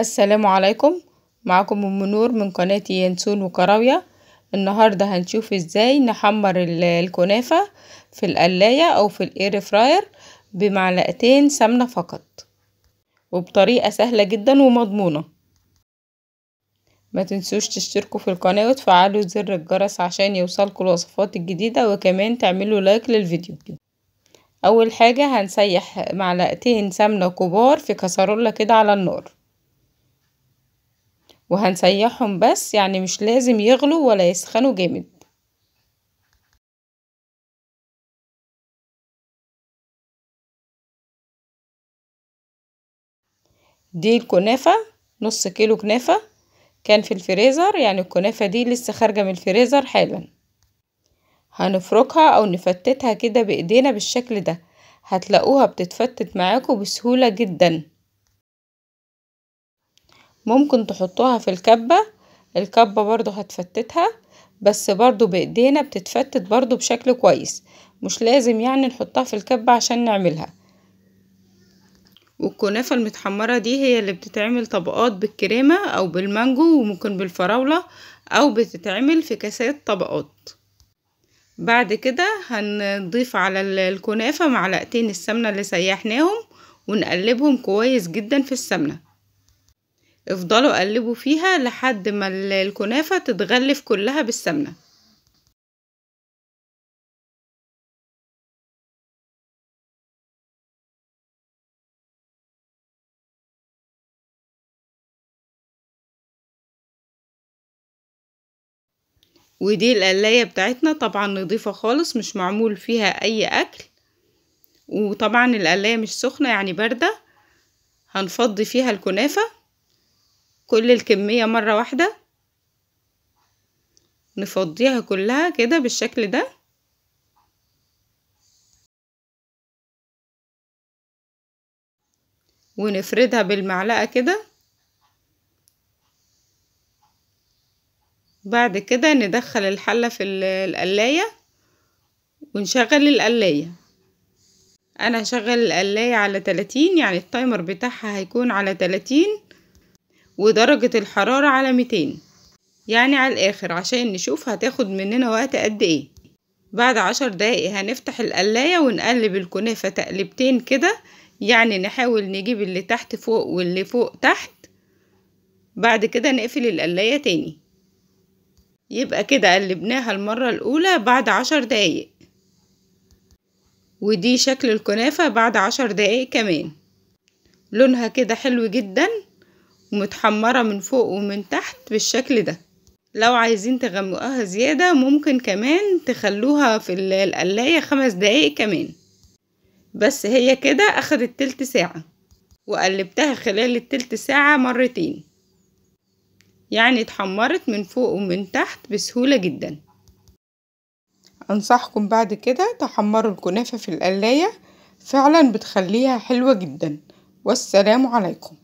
السلام عليكم معاكم ام نور من قناة ينسون وكراوية النهاردة هنشوف ازاي نحمر الكنافة في القلاية او في الاير فراير بمعلقتين سمنة فقط وبطريقة سهلة جدا ومضمونة ما تنسوش تشتركوا في القناة وتفعلوا زر الجرس عشان يوصلكم الوصفات الجديدة وكمان تعملوا لايك للفيديو اول حاجة هنسيح معلقتين سمنة كبار في كسرولة كده على النار وهنسيحهم بس يعني مش لازم يغلوا ولا يسخنوا جامد دي الكنافة نص كيلو كنافة كان في الفريزر يعني الكنافة دي لسه خارجة من الفريزر حالا هنفركها او نفتتها كده بايدينا بالشكل ده هتلاقوها بتتفتت معاكم بسهولة جدا ممكن تحطوها في الكبة الكبة برضو هتفتتها بس برضو بايدينا بتتفتت برضو بشكل كويس مش لازم يعني نحطها في الكبة عشان نعملها والكنافة المتحمرة دي هي اللي بتتعمل طبقات بالكريمة او بالمانجو وممكن بالفراولة او بتتعمل في كاسات طبقات بعد كده هنضيف على الكنافة معلقتين السمنة اللي سيحناهم ونقلبهم كويس جدا في السمنة افضلوا قلبوا فيها لحد ما الكنافة تتغلف كلها بالسمنة ودي القلاية بتاعتنا طبعا نضيفة خالص مش معمول فيها اي اكل وطبعا القلاية مش سخنة يعني باردة هنفضي فيها الكنافة كل الكمية مرة واحدة نفضيها كلها كده بالشكل ده ونفردها بالمعلقة كده بعد كده ندخل الحلة في القلاية ونشغل القلاية انا هشغل القلاية على 30 يعني التايمر بتاعها هيكون على 30 ودرجة الحرارة على ميتين يعني على الآخر عشان نشوف هتاخد مننا وقت قد ايه بعد عشر دقايق هنفتح القلاية ونقلب الكنافة تقلبتين كده يعني نحاول نجيب اللي تحت فوق واللي فوق تحت بعد كده نقفل القلاية تاني يبقى كده قلبناها المرة الأولى بعد عشر دقايق ودي شكل الكنافة بعد عشر دقايق كمان لونها كده حلو جداً ومتحمرة من فوق ومن تحت بالشكل ده لو عايزين تغمقوها زيادة ممكن كمان تخلوها في القلاية خمس دقايق كمان بس هي كده أخدت تلت ساعة وقلبتها خلال التلت ساعة مرتين يعني اتحمرت من فوق ومن تحت بسهولة جدا أنصحكم بعد كده تحمروا الكنافة في القلاية فعلا بتخليها حلوة جدا والسلام عليكم